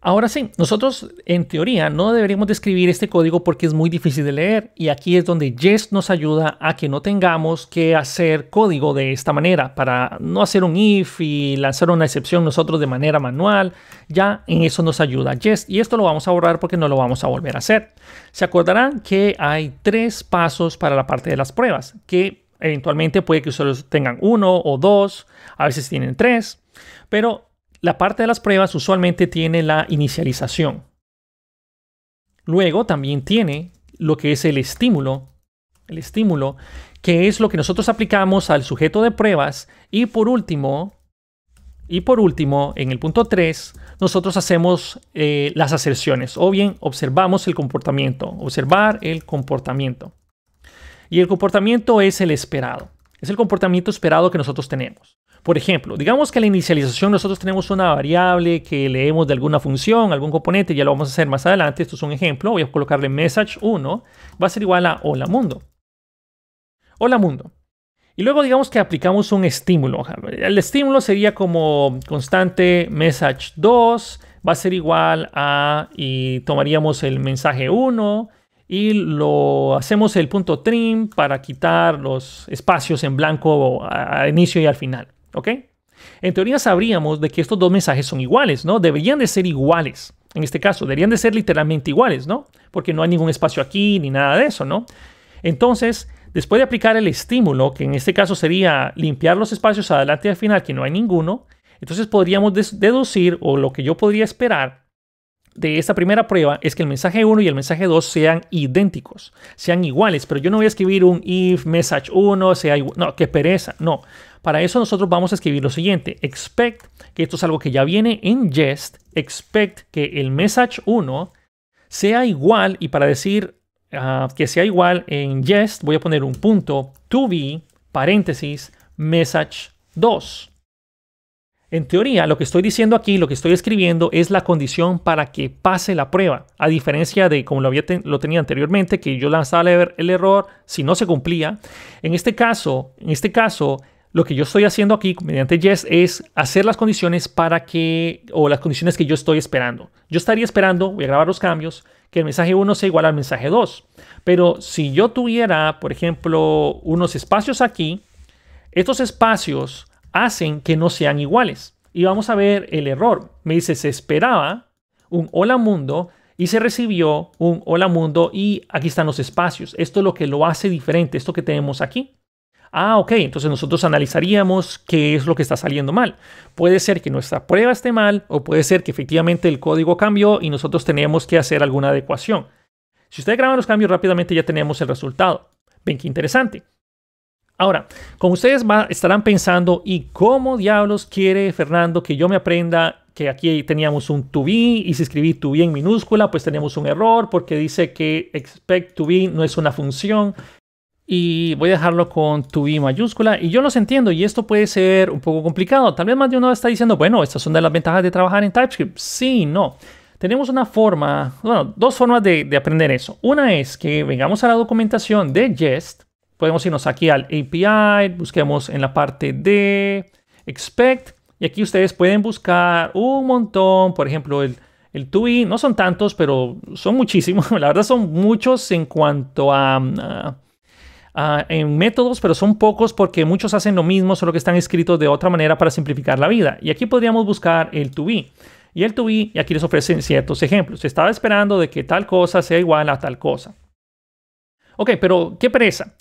Ahora sí, nosotros en teoría no deberíamos describir este código porque es muy difícil de leer y aquí es donde Jest nos ayuda a que no tengamos que hacer código de esta manera para no hacer un if y lanzar una excepción nosotros de manera manual. Ya en eso nos ayuda Jest y esto lo vamos a borrar porque no lo vamos a volver a hacer. Se acordarán que hay tres pasos para la parte de las pruebas que eventualmente puede que ustedes tengan uno o dos, a veces tienen tres, pero la parte de las pruebas usualmente tiene la inicialización. Luego también tiene lo que es el estímulo, el estímulo, que es lo que nosotros aplicamos al sujeto de pruebas y por último, y por último, en el punto 3, nosotros hacemos eh, las aserciones o bien observamos el comportamiento, observar el comportamiento. Y el comportamiento es el esperado, es el comportamiento esperado que nosotros tenemos. Por ejemplo, digamos que la inicialización nosotros tenemos una variable que leemos de alguna función, algún componente, ya lo vamos a hacer más adelante, esto es un ejemplo, voy a colocarle message1, va a ser igual a hola mundo. Hola mundo. Y luego digamos que aplicamos un estímulo. El estímulo sería como constante message2, va a ser igual a, y tomaríamos el mensaje 1 y lo hacemos el punto trim para quitar los espacios en blanco a inicio y al final. ¿Ok? En teoría sabríamos de que estos dos mensajes son iguales, ¿no? Deberían de ser iguales. En este caso, deberían de ser literalmente iguales, ¿no? Porque no hay ningún espacio aquí ni nada de eso, ¿no? Entonces, después de aplicar el estímulo, que en este caso sería limpiar los espacios adelante y al final, que no hay ninguno, entonces podríamos deducir, o lo que yo podría esperar de esta primera prueba, es que el mensaje 1 y el mensaje 2 sean idénticos, sean iguales, pero yo no voy a escribir un if message 1, sea igual, no, qué pereza, no. Para eso nosotros vamos a escribir lo siguiente, expect, que esto es algo que ya viene en jest, expect que el message 1 sea igual y para decir ah, que sea igual en jest voy a poner un punto to be paréntesis message 2. En teoría, lo que estoy diciendo aquí, lo que estoy escribiendo, es la condición para que pase la prueba. A diferencia de como lo, había lo tenía anteriormente, que yo lanzaba el error si no se cumplía. En este caso, en este caso, lo que yo estoy haciendo aquí mediante yes es hacer las condiciones para que, o las condiciones que yo estoy esperando. Yo estaría esperando, voy a grabar los cambios, que el mensaje 1 sea igual al mensaje 2. Pero si yo tuviera, por ejemplo, unos espacios aquí, estos espacios hacen que no sean iguales. Y vamos a ver el error. Me dice, se esperaba un hola mundo y se recibió un hola mundo y aquí están los espacios. Esto es lo que lo hace diferente, esto que tenemos aquí. Ah, ok, entonces nosotros analizaríamos qué es lo que está saliendo mal. Puede ser que nuestra prueba esté mal o puede ser que efectivamente el código cambió y nosotros tenemos que hacer alguna adecuación. Si ustedes graban los cambios rápidamente ya tenemos el resultado. Ven qué interesante. Ahora, como ustedes estarán pensando, ¿y cómo diablos quiere Fernando que yo me aprenda que aquí teníamos un to be y si escribí to be en minúscula, pues tenemos un error porque dice que expect to be no es una función, y voy a dejarlo con tu I mayúscula y yo los entiendo y esto puede ser un poco complicado. Tal vez más de uno está diciendo, bueno, estas son de las ventajas de trabajar en TypeScript. Sí, no. Tenemos una forma, bueno, dos formas de, aprender eso. Una es que vengamos a la documentación de Jest, podemos irnos aquí al API, busquemos en la parte de expect y aquí ustedes pueden buscar un montón, por ejemplo, el, el TUI, no son tantos, pero son muchísimos, la verdad son muchos en cuanto a... Ah, en métodos, pero son pocos porque muchos hacen lo mismo, solo que están escritos de otra manera para simplificar la vida. Y aquí podríamos buscar el to be. Y el to be, y aquí les ofrecen ciertos ejemplos. Estaba esperando de que tal cosa sea igual a tal cosa. Ok, pero qué pereza.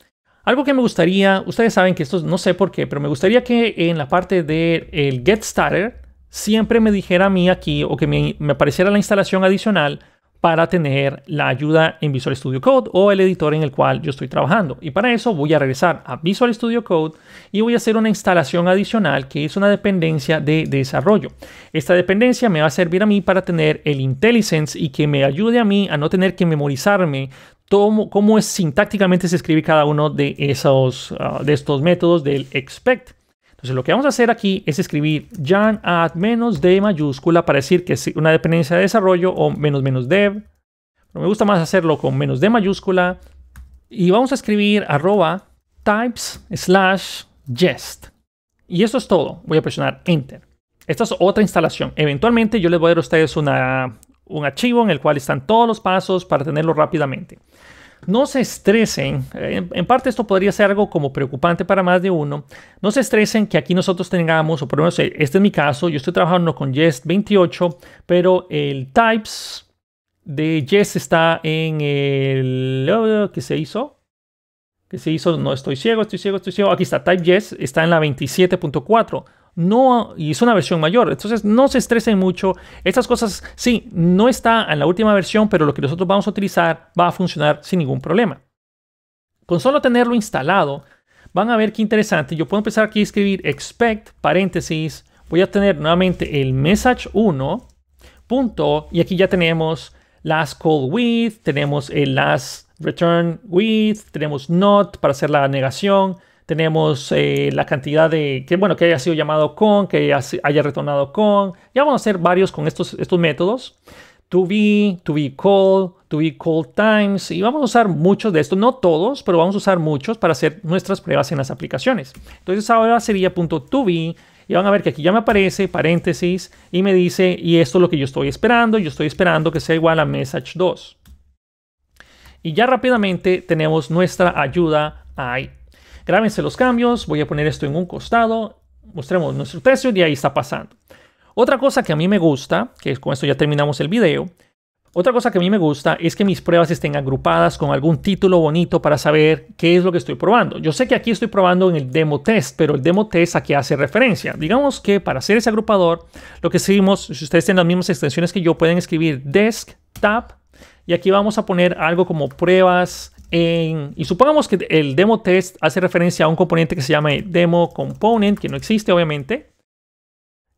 Algo que me gustaría, ustedes saben que esto no sé por qué, pero me gustaría que en la parte del el Get Started siempre me dijera a mí aquí o que me apareciera la instalación adicional para tener la ayuda en Visual Studio Code o el editor en el cual yo estoy trabajando. Y para eso voy a regresar a Visual Studio Code y voy a hacer una instalación adicional que es una dependencia de desarrollo. Esta dependencia me va a servir a mí para tener el IntelliSense y que me ayude a mí a no tener que memorizarme cómo es sintácticamente se escribe cada uno de, esos, ah, de estos métodos del expect lo que vamos a hacer aquí es escribir jan add menos d mayúscula para decir que es una dependencia de desarrollo o menos menos dev. Pero me gusta más hacerlo con menos d mayúscula. Y vamos a escribir arroba types slash jest. Y eso es todo. Voy a presionar enter. Esta es otra instalación. Eventualmente yo les voy a dar a ustedes un archivo en el cual están todos los pasos para tenerlo rápidamente. No se estresen, en, parte esto podría ser algo como preocupante para más de uno, no se estresen que aquí nosotros tengamos, o por lo menos eh, este es mi caso, yo estoy trabajando con Jest 28, pero el types de Jest está en el... Oh, ¿Qué se hizo? ¿Qué se hizo? No, estoy ciego, estoy ciego, estoy ciego. Aquí está, type Jest está en la 27.4 no, y es una versión mayor. Entonces no se estresen mucho. Estas cosas, sí, no está en la última versión, pero lo que nosotros vamos a utilizar va a funcionar sin ningún problema. Con solo tenerlo instalado, van a ver qué interesante. Yo puedo empezar aquí a escribir expect paréntesis. Voy a tener nuevamente el message 1 punto y aquí ya tenemos last call with, tenemos el last return with, tenemos not para hacer la negación, tenemos eh, la cantidad de, que bueno, que haya sido llamado con, que haya retornado con. Ya vamos a hacer varios con estos, estos métodos. To be, to be call, to be call times. Y vamos a usar muchos de estos, no todos, pero vamos a usar muchos para hacer nuestras pruebas en las aplicaciones. Entonces ahora sería punto be. Y van a ver que aquí ya me aparece paréntesis y me dice, y esto es lo que yo estoy esperando, yo estoy esperando que sea igual a message 2. Y ya rápidamente tenemos nuestra ayuda a Grábense los cambios, voy a poner esto en un costado, mostremos nuestro texto y ahí está pasando. Otra cosa que a mí me gusta, que con esto ya terminamos el video, otra cosa que a mí me gusta es que mis pruebas estén agrupadas con algún título bonito para saber qué es lo que estoy probando. Yo sé que aquí estoy probando en el demo test, pero el demo test a qué hace referencia. Digamos que para hacer ese agrupador, lo que seguimos, si ustedes tienen las mismas extensiones que yo, pueden escribir desktop tab, y aquí vamos a poner algo como pruebas y supongamos que el demo test hace referencia a un componente que se llama demo component, que no existe obviamente,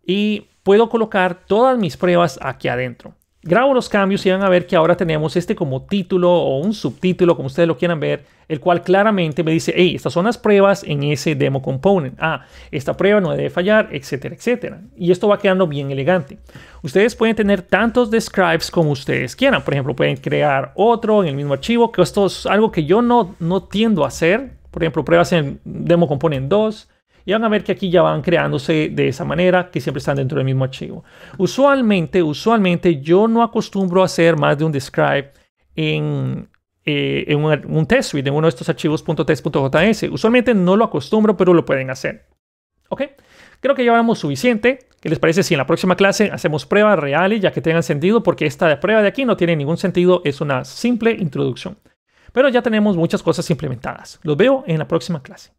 y puedo colocar todas mis pruebas aquí adentro grabo los cambios y van a ver que ahora tenemos este como título o un subtítulo, como ustedes lo quieran ver, el cual claramente me dice, hey, estas son las pruebas en ese demo component. Ah, esta prueba no debe fallar, etcétera, etcétera. Y esto va quedando bien elegante. Ustedes pueden tener tantos describes como ustedes quieran. Por ejemplo, pueden crear otro en el mismo archivo, que esto es algo que yo no, no tiendo a hacer. Por ejemplo, pruebas en demo component 2, y van a ver que aquí ya van creándose de esa manera, que siempre están dentro del mismo archivo. Usualmente, usualmente yo no acostumbro a hacer más de un describe en, eh, en un, un, test suite, en uno de estos archivos .test.js. Usualmente no lo acostumbro, pero lo pueden hacer. ¿Ok? Creo que ya vamos suficiente. ¿Qué les parece si en la próxima clase hacemos pruebas reales ya que tengan sentido? Porque esta prueba de aquí no tiene ningún sentido, es una simple introducción. Pero ya tenemos muchas cosas implementadas. Los veo en la próxima clase.